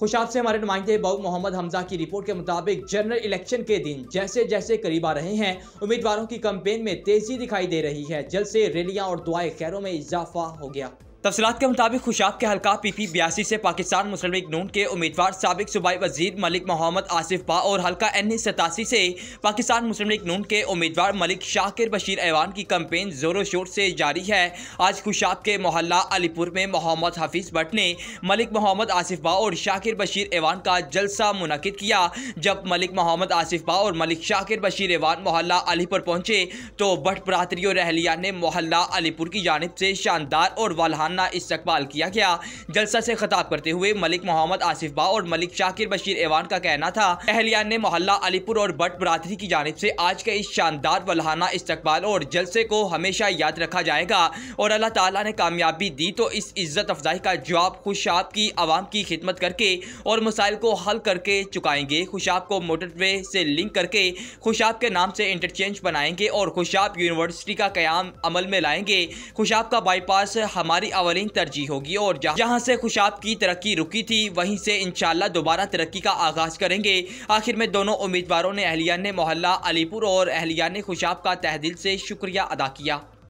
खुशाब से हमारे नुमाइंदे बाबू मोहम्मद हमजा की रिपोर्ट के मुताबिक जनरल इलेक्शन के दिन जैसे जैसे करीब आ रहे हैं उम्मीदवारों की कंपेन में तेजी दिखाई दे रही है जल्द से रैलियां और दुआएं खैरों में इजाफा हो गया तफसलत के मुताबिक खुशाब के हल्का पी पी बयासी से पाकिस्तान मुस्लिम लीग नून के उम्मीदवार सबक सूबाई वजीर मलिक मोहम्मद आसिफ बा और हल्का एन ए सतासी से पाकिस्तान मुस्लिम लीग नून के उम्मीदवार मलिक शाकिर बशीर ऐवान की कम्पेन जोरों शोर से जारी है आज खुशाब के मोहल्ला अलीपुर में मोहम्मद हफीज़ भट्ट ने मलिक मोहम्मद आसिफ बा और शाकिर बशीर ऐवान का जलसा मुनद किया जब मलिक मोहम्मद आसिफ बा और मलिक शाकिर बशीर ऐवान मोहल्ला अलीपुर पहुंचे तो भट्ट बरादरी और रहलिया ने मोहल्ला अलीपुर की जानब से शानदार और वालहाना सामना इस्तकबाल किया गया जलसा से खताब करते हुए मलिक मोहम्मद आसिफ बा और मलिक शाकिर बशीर एवान का कहना था अहलियान ने मोहल्ला अलीपुर और बट बरादरी की जानब से आज के इस शानदार वलहाना इस्तकबाल और जलसे को हमेशा याद रखा जाएगा और अल्लाह तला ने कामयाबी दी तो इस इज्जत अफजाई का जवाब खुशाब की आवाम की खिदमत करके और मसाइल को हल करके चुकाएंगे खुशाब को मोटरवे से लिंक करके खुशाब के नाम से इंटरचेंज बनाएंगे और खुशाब यूनिवर्सिटी का क्याम अमल में लाएंगे खुशाब का बाईपास हमारी वलिन तरजीह होगी और जहाँ से खुशाब की तरक्की रुकी थी वहीं से इनशाला दोबारा तरक्की का आगाज करेंगे आखिर में दोनों उम्मीदवारों ने अहलिया ने मोहल्ला अलीपुर और अहलिया ने खुशाब का तहदिल से शुक्रिया अदा किया